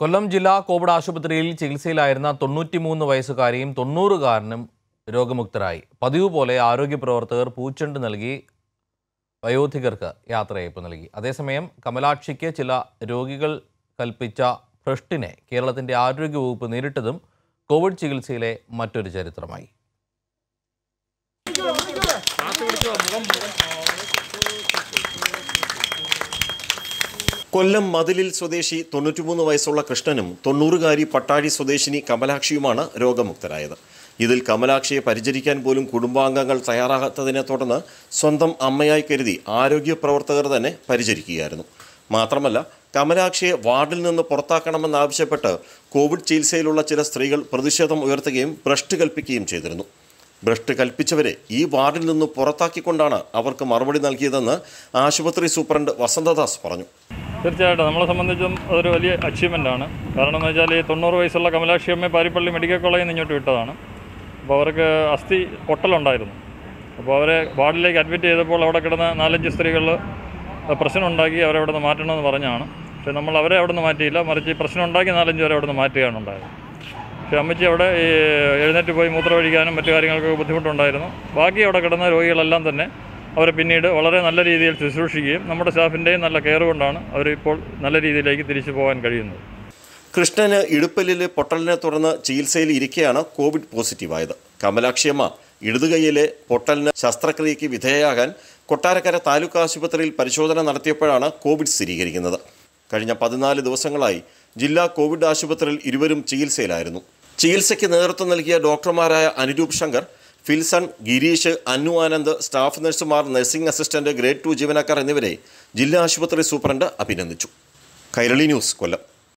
കൊല്ലം ജില്ലാ കോവിഡ് ആശുപത്രിയിൽ ചികിത്സയിലായിരുന്ന തൊണ്ണൂറ്റിമൂന്ന് വയസ്സുകാരിയും തൊണ്ണൂറുകാരനും രോഗമുക്തരായി പതിവ് പോലെ ആരോഗ്യ പ്രവർത്തകർ പൂച്ചെണ്ട് നൽകി വയോധികർക്ക് യാത്രയയപ്പ് നൽകി അതേസമയം കമലാക്ഷിക്ക് ചില രോഗികൾ കൽപ്പിച്ച ഭ്രഷ്ടിനെ കേരളത്തിൻ്റെ ആരോഗ്യവകുപ്പ് നേരിട്ടതും കോവിഡ് ചികിത്സയിലെ മറ്റൊരു ചരിത്രമായി കൊല്ലം മതിലിൽ സ്വദേശി തൊണ്ണൂറ്റിമൂന്ന് വയസ്സുള്ള കൃഷ്ണനും തൊണ്ണൂറുകാരി പട്ടാഴി സ്വദേശിനി കമലാക്ഷിയുമാണ് രോഗമുക്തരായത് ഇതിൽ കമലാക്ഷിയെ പരിചരിക്കാൻ പോലും കുടുംബാംഗങ്ങൾ തയ്യാറാകാത്തതിനെ തുടർന്ന് സ്വന്തം അമ്മയായി കരുതി ആരോഗ്യ പ്രവർത്തകർ തന്നെ പരിചരിക്കുകയായിരുന്നു മാത്രമല്ല കമലാക്ഷിയെ വാർഡിൽ നിന്ന് പുറത്താക്കണമെന്നാവശ്യപ്പെട്ട് കോവിഡ് ചികിത്സയിലുള്ള ചില സ്ത്രീകൾ പ്രതിഷേധം ഉയർത്തുകയും ഭ്രഷ്ട് കൽപ്പിക്കുകയും ചെയ്തിരുന്നു ഭ്രഷ്ട് കൽപ്പിച്ചവരെ ഈ വാർഡിൽ നിന്ന് പുറത്താക്കിക്കൊണ്ടാണ് അവർക്ക് മറുപടി നൽകിയതെന്ന് ആശുപത്രി സൂപ്രണ്ട് വസന്തദാസ് പറഞ്ഞു തീർച്ചയായിട്ടും നമ്മളെ സംബന്ധിച്ചും അതൊരു വലിയ അച്ചീവ്മെൻ്റാണ് കാരണം എന്ന് വെച്ചാൽ ഈ തൊണ്ണൂറ് വയസ്സുള്ള കമലാക്ഷി അമ്മയെ പാരിപ്പള്ളി മെഡിക്കൽ കോളേജിൽ നിന്ന് ഇങ്ങോട്ട് വിട്ടതാണ് അപ്പോൾ അവർക്ക് അസ്ഥി പൊട്ടലുണ്ടായിരുന്നു അപ്പോൾ അവരെ വാർഡിലേക്ക് അഡ്മിറ്റ് ചെയ്തപ്പോൾ അവിടെ കിടന്ന നാലഞ്ച് സ്ത്രീകൾ പ്രശ്നമുണ്ടാക്കി അവരെ അവിടെ നിന്ന് മാറ്റണമെന്ന് പറഞ്ഞാണ് പക്ഷേ നമ്മൾ അവരെ അവിടെ നിന്ന് മാറ്റിയില്ല മറിച്ച് പ്രശ്നമുണ്ടാക്കി നാലഞ്ച് പേരെ അവിടെ നിന്ന് മാറ്റുകയാണ് ഉണ്ടായത് പക്ഷേ അമ്മച്ചി അവിടെ ഈ എഴുന്നേറ്റ് പോയി മൂത്രമൊഴിക്കാനും മറ്റു കാര്യങ്ങൾക്കൊക്കെ ബുദ്ധിമുട്ടുണ്ടായിരുന്നു ബാക്കി അവിടെ കിടന്ന രോഗികളെല്ലാം തന്നെ അവരെ പിന്നീട് വളരെ നല്ല രീതിയിൽ ശുശ്രൂഷിക്കുകയും നമ്മുടെ സ്റ്റാഫിൻ്റെയും നല്ല കെയർ കൊണ്ടാണ് അവരിപ്പോൾ നല്ല രീതിയിലേക്ക് തിരിച്ചു പോകാൻ കഴിയുന്നത് കൃഷ്ണന് ഇടുപ്പലിൽ പൊട്ടലിനെ തുടർന്ന് ചികിത്സയിൽ ഇരിക്കെയാണ് കോവിഡ് പോസിറ്റീവായത് കമലാക്ഷിയമ്മ ഇടതുകൈയിലെ പൊട്ടലിന് ശസ്ത്രക്രിയയ്ക്ക് വിധേയയാകാൻ കൊട്ടാരക്കര താലൂക്ക് ആശുപത്രിയിൽ പരിശോധന നടത്തിയപ്പോഴാണ് കോവിഡ് സ്ഥിരീകരിക്കുന്നത് കഴിഞ്ഞ പതിനാല് ദിവസങ്ങളായി ജില്ലാ കോവിഡ് ആശുപത്രിയിൽ ഇരുവരും ചികിത്സയിലായിരുന്നു ചികിത്സയ്ക്ക് നേതൃത്വം നൽകിയ ഡോക്ടർമാരായ അനുരൂപ് ശങ്കർ ഫിൽസൺ ഗിരീഷ് അന്നു ആനന്ദ് സ്റ്റാഫ് നഴ്സുമാർ നഴ്സിംഗ് അസിസ്റ്റന്റ് ഗ്രേഡ് ടു ജീവനക്കാർ എന്നിവരെ ജില്ലാ ആശുപത്രി സൂപ്രണ്ട് അഭിനന്ദിച്ചു കൈരളി ന്യൂസ് കൊല്ലം